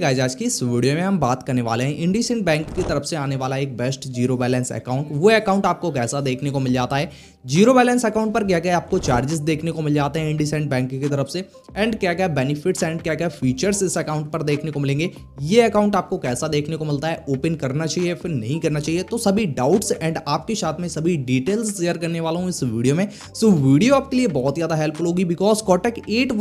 guys आज की इस वीडियो में हम बात करने वाले हैं इंडिसेंट बैंक की तरफ से आने वाला एक बेस्ट जीरो बैलेंस अकाउंट वो अकाउंट आपको कैसा देखने को मिल जाता है जीरो बैलेंस अकाउंट पर क्या क्या आपको चार्जेस देखने को मिल जाते हैं इंडिसेंट बैंक की तरफ से एंड क्या क्या बेनिफिट्स एंड क्या क्या फीचर्स इस अकाउंट पर देखने को मिलेंगे ये अकाउंट आपको कैसा देखने को मिलता है ओपन करना चाहिए फिर नहीं करना चाहिए तो सभी डाउट्स एंड आपके साथ में सभी डिटेल्स शेयर करने वाला हूँ इस वीडियो में सो वीडियो आपके लिए बहुत ज़्यादा हेल्पफुल होगी because Kotak eight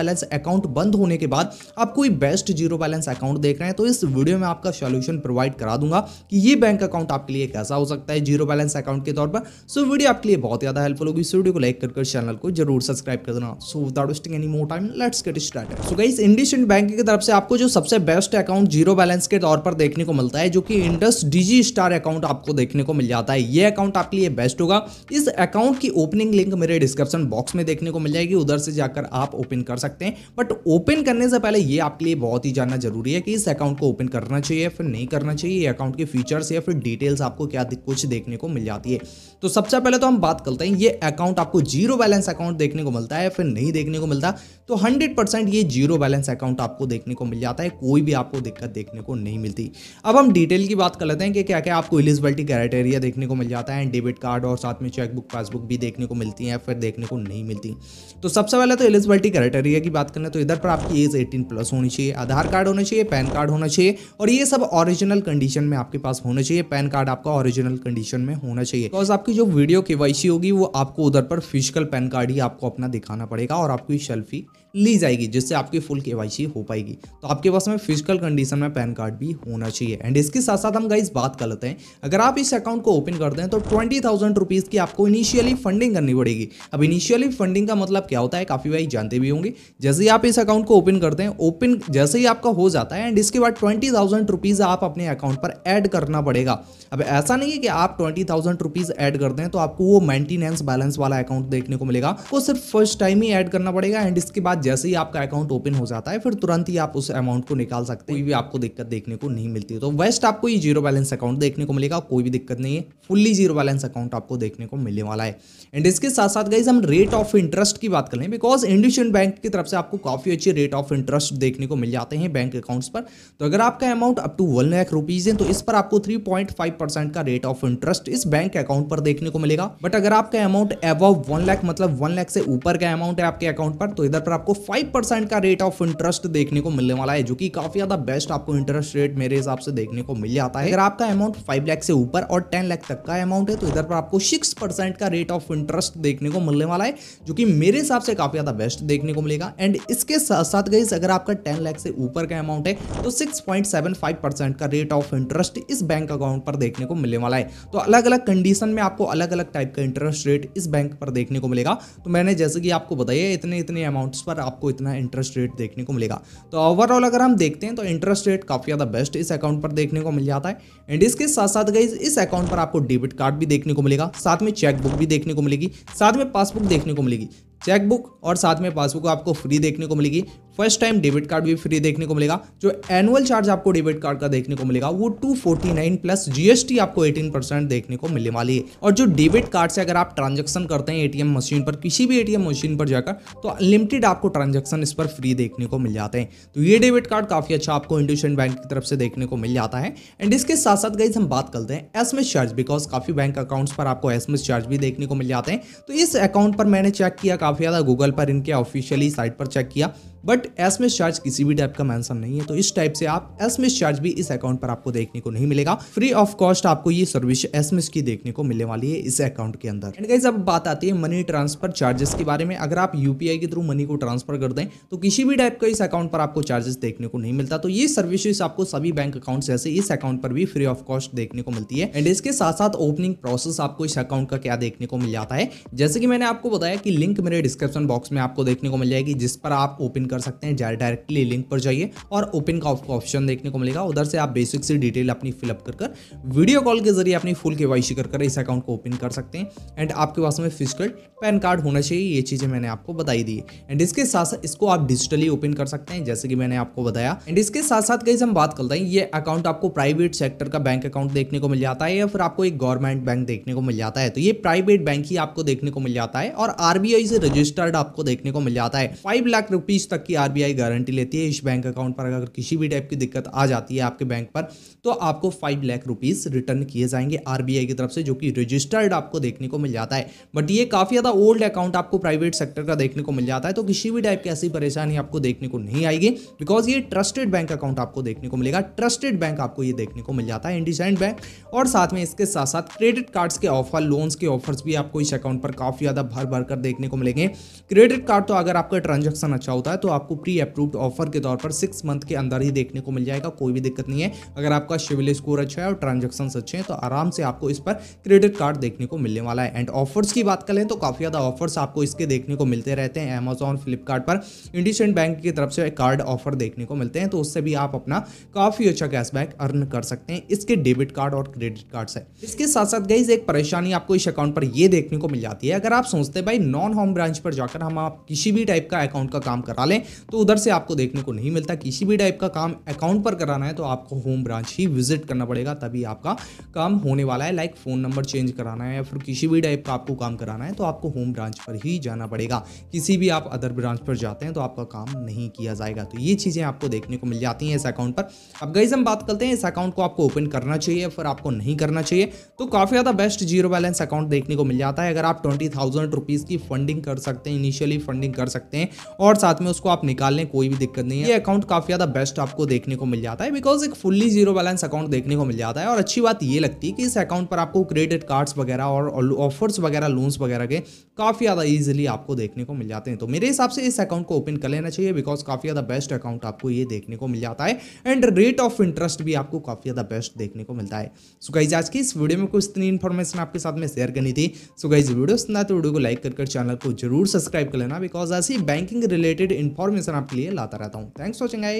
balance account बंद होने के बाद आपको best zero zero balance account देख रहे हैं तो इस वीडियो में आपका सोल्यूशन प्रोवाइड करा दूंगा कि ये बैंक अकाउंट आपके लिए कैसा हो सकता है जीरो बैलेंस अकाउंट के तौर पर सो वीडियो आपके लिए बहुत ज्यादा हेल्पफुल होगी इस वीडियो को लाइक कर चैनल को जरूर सब्सक्राइब कर देना so without any more time let's get start so गई इंडियन बैंक की तरफ से आपको जो सबसे बेस्ट अकाउंट जीरो बैलेंस के तौर पर देखने को मिलता है जो कि इंडस डिजी स्टार अकाउंट आपको देखने को मिल जाता है ये अकाउंट आपके लिए बेस्ट होगा इस अकाउंट की ओपनिंग लिंक मेरे डिस्क्रिप्शन बॉक्स में देखने को मिल जाएगी उधर से जाकर आप ओपन कर सकते हैं बट ओपन करने से पहले ये आपके लिए बहुत ही जानना जरूरी है कि इस अकाउंट को ओपन करना चाहिए या फिर नहीं करना चाहिए अकाउंट के फीचर्स या फिर डिटेल्स आपको क्या कुछ देखने को मिल जाती है तो सबसे पहले तो हम बात करते हैं ये अकाउंट आपको जीरो बैलेंस अकाउंट देखने को मिलता है या फिर नहीं देखने को मिलता तो हंड्रेड ये जीरो बैलेंस अकाउंट आपको देखने को मिल जाता है कोई भी आपको दिक्कत देखने को नहीं मिलती अब हम डिटेल की बात कर लेते हैं कि क्या क्या आपको एलिजिबिलिटी क्राइटेरिया देखने को मिल जाता है डेबिट कार्ड और साथ में चेकबुक पासबुक भी देखने को मिलती है फिर देखने को नहीं मिलती तो सबसे पहले तो एलिजिबिलिटी क्राइटेरिया की बात करना तो इधर पर आपकी एज 18 प्लस होनी चाहिए आधार कार्ड होना चाहिए पैन कार्ड होना चाहिए और ये सब ऑरिजिनल कंडीशन में आपके पास होना चाहिए पैन कार्ड आपका ऑरिजिनल कंडीशन में होना चाहिए बिकॉज आपकी जो वीडियो के होगी वो आपको उधर पर फिजिकल पैन कार्ड ही आपको अपना दिखाना पड़ेगा और आपकी सेल्फी ली जाएगी जिससे आपकी फुल के हो पाएगी तो आपके पास में फिजिकल कंडीशन में पैन कार्ड भी होना चाहिए एंड इसके साथ साथ हम गाइज बात कर लेते हैं अगर आप इस अकाउंट को ओपन करते हैं तो ट्वेंटी थाउजेंड रुपीज़ की आपको इनिशियली फंडिंग करनी पड़ेगी अब इनिशियली फंडिंग का मतलब क्या होता है काफ़ी भाई जानते भी होंगे जैसे ही आप इस अकाउंट को ओपन करते हैं ओपन जैसे ही आप आपका हो जाता है एंड इसके बाद ट्वेंटी थाउजेंड रुपीज़ आप अपने अकाउंट पर ऐड करना पड़ेगा अब ऐसा नहीं है कि आप ट्वेंटी थाउजेंड रुपीज़ ऐड कर दें तो आपको वो मेंटेनेंस बैलेंस वाला अकाउंट देखने को मिलेगा वो सिर्फ फर्स्ट टाइम ही ऐड करना पड़ेगा एंड इसके बाद जैसे ही आपका अकाउंट ओपन हो जाता है फिर तुरंत ही आप उस अमाउंट को निकाल सकते हैं भी आपको दिक्कत देखने को नहीं मिलती तो वेस्ट आपको ये जीरो बैलेंस अकाउंट देखने को मिलेगा कोई भी दिक्कत नहीं है फुल्ली जीरो बैलेंस अकाउंट आपको देखने को मिलने वाला है एंड इसके साथ साथ गाइज हम रेट ऑफ इंटरेस्ट की बात कर लें बिकॉज इंडियन बैंक की तरफ से आपको काफी अच्छे रेट ऑफ इंटरेस्ट देखने को मिल जाते हैं हैं बैंक अकाउंट्स पर तो अगर आपका amount up to one lakh rupees है तो इस पर आपको थ्री पॉइंट फाइव परसेंट का रेट ऑफ इंटरेस्ट इस बैंक अकाउंट पर देखने को मिलेगा बट अगर आपका अमाउंट अबव वन लाख मतलब वन लाख से ऊपर का अमाउंट है आपके अकाउंट पर तो इधर पर आपको फाइव का रेट ऑफ इंटरेस्ट देखने को मिलने वाला है जो कि काफी ज्यादा बेस्ट आपको इंटरेस्ट रेट मेरे हिसाब से देखने को मिल जाता है अगर आपका अमाउंट फाइव लाख से ऊपर और टेन लाख तक का अमाउंट है तो इधर पर आपको सिक्स परसेंट का रेट ऑफ इंटरेस्ट देखने को मिलने वाला है जो कि मेरे हिसाब से काफी ज्यादा बेस्ट देखने को मिलेगा एंड इसके साथ साथ गई अगर आपका टेन लाख से ऊपर ऊपर का अमाउंट है तो 6.75 परसेंट का रेट ऑफ इंटरेस्ट इस बैंक अकाउंट पर देखने को मिलने वाला है तो अलग अलग कंडीशन में आपको अलग अलग टाइप का इंटरेस्ट रेट इस बैंक पर देखने को मिलेगा तो मैंने जैसे कि आपको बताया इतने इतने अमाउंट्स पर आपको इतना इंटरेस्ट रेट देखने को मिलेगा तो ओवरऑल अगर हम देखते हैं तो इंटरेस्ट रेट काफ़ी ज़्यादा बेस्ट इस अकाउंट पर देखने को मिल जाता है एंड इसके साथ साथ गई इस अकाउंट पर आपको डेबिट कार्ड भी देखने को मिलेगा साथ में चेकबुक भी देखने को मिलेगी साथ में पासबुक देखने को मिलेगी चेकबुक और साथ में पासबुक आपको फ्री देखने को मिलेगी फर्स्ट टाइम डेबिट कार्ड भी फ्री देखने को मिलेगा जो एनुअल चार्ज आपको डेबिट कार्ड का देखने को मिलेगा वो 249 प्लस जीएसटी आपको 18 परसेंट देखने को मिलने वाली है और जो डेबिट कार्ड से अगर आप ट्रांजेक्शन करते हैं एटीएम मशीन पर किसी भी एटीएम मशीन पर जाकर तो अनलिमिटेड आपको ट्रांजेक्शन इस पर फ्री देखने को मिल जाते हैं तो ये डेबिट कार्ड काफ़ी अच्छा आपको इंडोशन बैंक की तरफ से देखने को मिल जाता है एंड इसके साथ साथ गई हम बात करते हैं एस चार्ज बिकॉज काफ़ी बैंक अकाउंट्स पर आपको एस चार्ज भी देखने को मिल जाते हैं तो इस अकाउंट पर मैंने चेक किया काफ़ी ज़्यादा गूगल पर इनके ऑफिशियली साइट पर चेक किया बट एसमेस चार्ज किसी भी टाइप का मैंसन नहीं है तो इस टाइप से आप एस एसमेस चार्ज भी इस अकाउंट पर आपको देखने को नहीं मिलेगा फ्री ऑफ कॉस्ट आपको ये सर्विस एस की देखने को मिलने वाली है इस अकाउंट के अंदर एंड अब बात आती है मनी ट्रांसफर चार्जेस के बारे में अगर आप यूपीआई के थ्रू मनी को ट्रांसफर कर दें तो किसी भी टाइप का इस अकाउंट पर आपको चार्जेस देखने को नहीं मिलता तो ये सर्विस आपको सभी बैंक अकाउंट जैसे इस अकाउंट पर भी फ्री ऑफ कॉस्ट देखने को मिलती है एंड इसके साथ साथ ओपनिंग प्रोसेस आपको इस अकाउंट का क्या देखने को मिल जाता है जैसे कि मैंने आपको बताया कि लिंक मेरे डिस्क्रिप्शन बॉक्स में आपको देखने को मिल जाएगी जिस पर आप ओपन कर सकते हैं जाए डायरेक्टली लिंक पर जाइए और ओपन का ऑप्शन देखने को मिलेगा उधर से आप बेसिक सी डिटेल अपनी फिलअप कर कर वीडियो कॉल के जरिए अपनी फुल के वाई कर कर इस अकाउंट को ओपन कर सकते हैं एंड आपके पास में फिजिकल पैन कार्ड होना चाहिए ये चीज़ें मैंने आपको बताई दी एंड इसके साथ साथ इसको आप डिजिटली ओपन कर सकते हैं जैसे कि मैंने आपको बताया एंड इसके साथ साथ कहीं हम बात करते हैं ये अकाउंट आपको प्राइवेट सेक्टर का बैंक अकाउंट देखने को मिल जाता है या फिर आपको एक गवर्नमेंट बैंक देखने को मिल जाता है तो ये प्राइवेट बैंक ही आपको देखने को मिल जाता है और आरबीआई से रजिस्टर्ड आपको देखने को मिल जाता है फाइव लाख रुपीज तक तक की आरबीआई गारंटी लेती है इस बैंक अकाउंट पर अगर किसी भी टाइप की दिक्कत आ जाती है आपके बैंक पर तो आपको फाइव लाख रुपीज़ रिटर्न किए जाएंगे आरबीआई की तरफ से जो कि रजिस्टर्ड आपको देखने को मिल जाता है बट ये काफ़ी ज़्यादा ओल्ड अकाउंट आपको प्राइवेट सेक्टर का देखने को मिल जाता है तो किसी भी टाइप की ऐसी परेशानी आपको देखने को नहीं आएगी बिकॉज ये ट्रस्टेड बैंक अकाउंट आपको देखने को मिलेगा ट्रस्टेड बैंक आपको ये देखने को मिल जाता है इंडिसेंड बैंक और साथ में इसके साथ साथ क्रेडिट कार्ड्स के ऑफर लोन्स के ऑफर्स भी आपको इस अकाउंट पर काफ़ी ज़्यादा भर भर कर देखने को मिलेंगे क्रेडिट कार्ड तो अगर आपका ट्रांजेक्शन अच्छा होता है तो आपको प्री अप्रूव्ड ऑफर के तौर पर सिक्स मंथ के अंदर ही देखने को मिल जाएगा कोई भी दिक्कत नहीं है अगर आपका सिविल स्कोर अच्छा है और ट्रांजेक्शन अच्छे हैं तो आराम से आपको इस पर क्रेडिट कार्ड देखने को मिलने वाला है एंड ऑफर्स की बात करें तो काफ़ी ज़्यादा ऑफर्स आपको इसके देखने को मिलते रहते हैं एमेजॉन फ्लिपकार्ट पर इंडिसेंट बैंक की तरफ से कार्ड ऑफर देखने को मिलते हैं तो उससे भी आप अपना काफ़ी अच्छा कैशबैक अर्न कर सकते हैं इसके डेबिट कार्ड और क्रेडिट कार्ड से इसके साथ साथ गई एक परेशानी आपको इस अकाउंट पर यह देखने को मिल जाती है अगर आप सोचते भाई नॉन होम ब्रांच पर जाकर हम आप किसी भी टाइप का अकाउंट का काम करा लें हैं तो उधर से आपको देखने को नहीं मिलता किसी भी टाइप का काम अकाउंट पर कराना है तो आपको होम ब्रांच ही विजिट करना पड़ेगा तभी आपका काम होने वाला है लाइक फ़ोन नंबर चेंज कराना है या फिर किसी भी टाइप का आपको काम कराना है तो आपको होम ब्रांच पर ही जाना पड़ेगा किसी भी आप अदर ब्रांच पर जाते हैं तो आपका काम नहीं किया जाएगा तो ये चीज़ें आपको देखने को मिल जाती हैं इस अकाउंट पर अब गई हम बात करते हैं इस अकाउंट को आपको ओपन करना चाहिए फिर आपको नहीं करना चाहिए तो काफ़ी ज़्यादा बेस्ट जीरो बैलेंस अकाउंट देखने को मिल जाता है अगर आप ट्वेंटी थाउजेंड की फंडिंग कर सकते हैं इनिशियली फंडिंग कर सकते हैं और साथ में उसको आप निकाल लें कोई भी दिक्कत नहीं है ये अकाउंट काफी ज्यादा बेस्ट आपको देखने को मिल जाता है बिकॉज एक फुल्ली जीरो बैलेंस अकाउंट देखने को मिल जाता है और अच्छी बात ये लगती है कि इस अकाउंट पर आपको क्रेडिट कार्ड्स वगैरह और ऑफर्स वगैरह लोन्स वगैरह के काफी ज्यादा ईजिली आपको देखने को मिल जाते हैं तो मेरे हिसाब से इस अकाउंट को ओपन कर लेना चाहिए बिकॉज काफी ज्यादा बेस्ट अकाउंट आपको ये देखने को मिल जाता है एंड रेट ऑफ इंटरेस्ट भी आपको काफी ज्यादा बेस्ट देखने को मिलता है सो गाइज आज की इस वीडियो में कुछ इतनी इन्फॉर्मेशन आपके साथ में शेयर करनी थी सो गाइज वीडियो सुनना तो वीडियो को लाइक कर चैनल को जरूर सब्सक्राइब कर लेना बिकॉज ऐसी बैंकिंग रिलेटेड इन्फॉर्म इन्फॉर्मेशन आपके लिए लाता रहता हूँ थैंक्स वॉचिंग आई